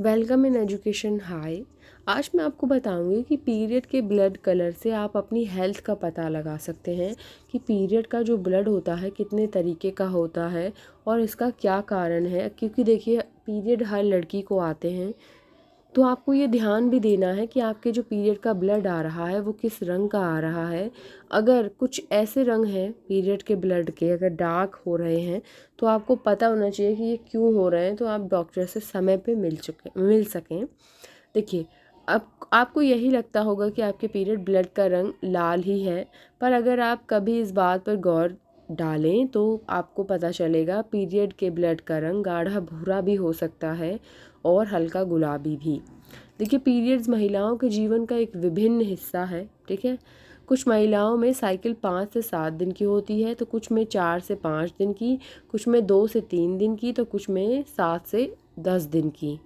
Welcome in education high आज मैं आपको बताऊंगी कि पीरियड के ब्लड कलर से आप अपनी हेल्थ का पता लगा सकते हैं कि पीरियड का जो ब्लड होता है कितने तरीके का होता है और इसका क्या कारण है क्योंकि देखिए पीरियड हर लड़की को आते हैं तो आपको ये ध्यान भी देना है कि आपके जो पीरियड का ब्लड आ रहा है वो किस रंग का आ रहा है अगर कुछ ऐसे रंग हैं पीरियड के ब्लड के अगर डार्क हो रहे हैं तो आपको पता होना चाहिए कि ये क्यों हो रहे हैं तो आप डॉक्टर से समय पे मिल चुके मिल सकें देखिए अब आपको यही लगता होगा कि आपके पीरियड ब्लड का रंग लाल ही है पर अगर आप कभी इस बात पर गौर डालें तो आपको पता चलेगा पीरियड के ब्लड का रंग गाढ़ा भूरा भी हो सकता है और हल्का गुलाबी भी देखिए पीरियड्स महिलाओं के जीवन का एक विभिन्न हिस्सा है ठीक है कुछ महिलाओं में साइकिल पाँच से सात दिन की होती है तो कुछ में चार से पाँच दिन की कुछ में दो से तीन दिन की तो कुछ में सात से दस दिन की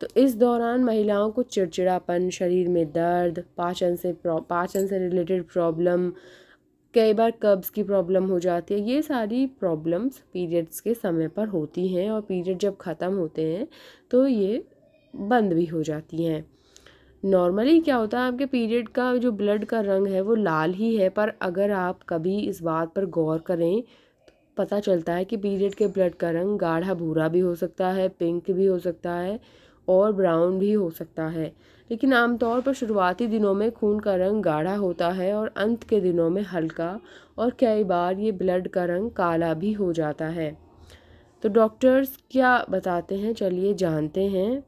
तो इस दौरान महिलाओं को चिड़चिड़ापन शरीर में दर्द पाचन से पाचन से रिलेटेड प्रॉब्लम कई बार कब्ज़ की प्रॉब्लम हो जाती है ये सारी प्रॉब्लम्स पीरियड्स के समय पर होती हैं और पीरियड जब ख़त्म होते हैं तो ये बंद भी हो जाती हैं नॉर्मली क्या होता है आपके पीरियड का जो ब्लड का रंग है वो लाल ही है पर अगर आप कभी इस बात पर गौर करें तो पता चलता है कि पीरियड के ब्लड का रंग गाढ़ा भूरा भी हो सकता है पिंक भी हो सकता है और ब्राउन भी हो सकता है लेकिन आमतौर पर शुरुआती दिनों में खून का रंग गाढ़ा होता है और अंत के दिनों में हल्का और कई बार ये ब्लड का रंग काला भी हो जाता है तो डॉक्टर्स क्या बताते हैं चलिए जानते हैं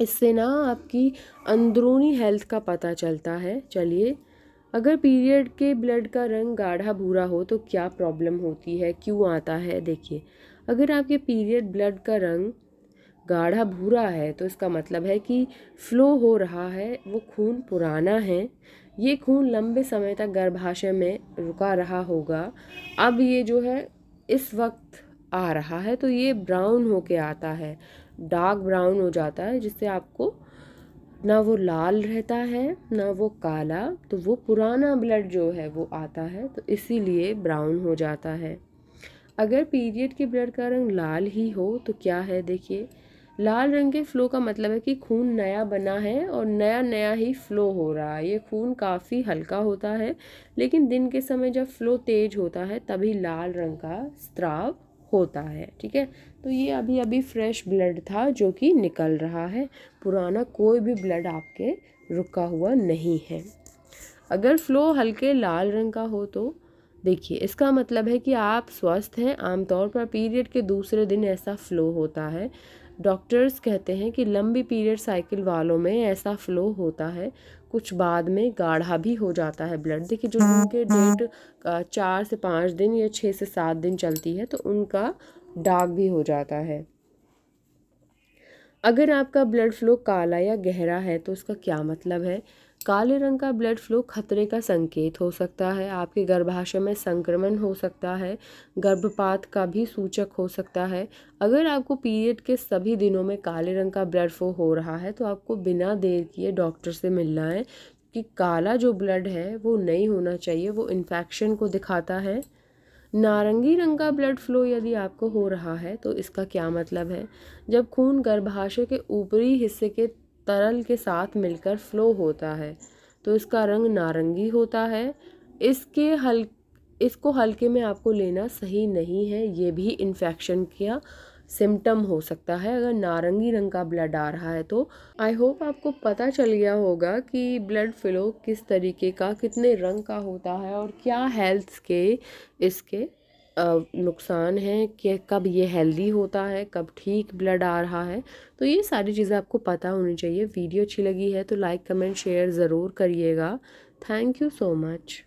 इससे ना आपकी अंदरूनी हेल्थ का पता चलता है चलिए अगर पीरियड के ब्लड का रंग गाढ़ा भूरा हो तो क्या प्रॉब्लम होती है क्यों आता है देखिए अगर आपके पीरियड ब्लड का रंग गाढ़ा भूरा है तो इसका मतलब है कि फ्लो हो रहा है वो खून पुराना है ये खून लंबे समय तक गर्भाशय में रुका रहा होगा अब ये जो है इस वक्त आ रहा है तो ये ब्राउन हो के आता है डार्क ब्राउन हो जाता है जिससे आपको ना वो लाल रहता है ना वो काला तो वो पुराना ब्लड जो है वो आता है तो इसीलिए ब्राउन हो जाता है अगर पीरियड के ब्लड का रंग लाल ही हो तो क्या है देखिए लाल रंग के फ्लो का मतलब है कि खून नया बना है और नया नया ही फ्लो हो रहा है ये खून काफ़ी हल्का होता है लेकिन दिन के समय जब फ्लो तेज होता है तभी लाल रंग का स्त्राव होता है ठीक है तो ये अभी अभी फ्रेश ब्लड था जो कि निकल रहा है पुराना कोई भी ब्लड आपके रुका हुआ नहीं है अगर फ्लो हल्के लाल रंग का हो तो देखिए इसका मतलब है कि आप स्वस्थ हैं आमतौर पर पीरियड के दूसरे दिन ऐसा फ्लो होता है डॉक्टर्स कहते हैं कि लंबी पीरियड साइकिल वालों में ऐसा फ्लो होता है कुछ बाद में गाढ़ा भी हो जाता है ब्लड देखिए जो हाँ, उनके हाँ। डेट चार से पाँच दिन या छः से सात दिन चलती है तो उनका डार्क भी हो जाता है अगर आपका ब्लड फ्लो काला या गहरा है तो उसका क्या मतलब है काले रंग का ब्लड फ्लो खतरे का संकेत हो सकता है आपके गर्भाशय में संक्रमण हो सकता है गर्भपात का भी सूचक हो सकता है अगर आपको पीरियड के सभी दिनों में काले रंग का ब्लड फ्लो हो रहा है तो आपको बिना देर किए डॉक्टर से मिलना है कि काला जो ब्लड है वो नहीं होना चाहिए वो इन्फेक्शन को दिखाता है नारंगी रंग का ब्लड फ्लो यदि आपको हो रहा है तो इसका क्या मतलब है जब खून गर्भाशय के ऊपरी हिस्से के तरल के साथ मिलकर फ्लो होता है तो इसका रंग नारंगी होता है इसके हल इसको हल्के में आपको लेना सही नहीं है ये भी इन्फेक्शन का सिम्टम हो सकता है अगर नारंगी रंग का ब्लड आ रहा है तो आई होप आपको पता चल गया होगा कि ब्लड फ्लो किस तरीके का कितने रंग का होता है और क्या हेल्थ के इसके नुकसान है कि कब ये हेल्दी होता है कब ठीक ब्लड आ रहा है तो ये सारी चीज़ें आपको पता होनी चाहिए वीडियो अच्छी लगी है तो लाइक कमेंट शेयर ज़रूर करिएगा थैंक यू सो मच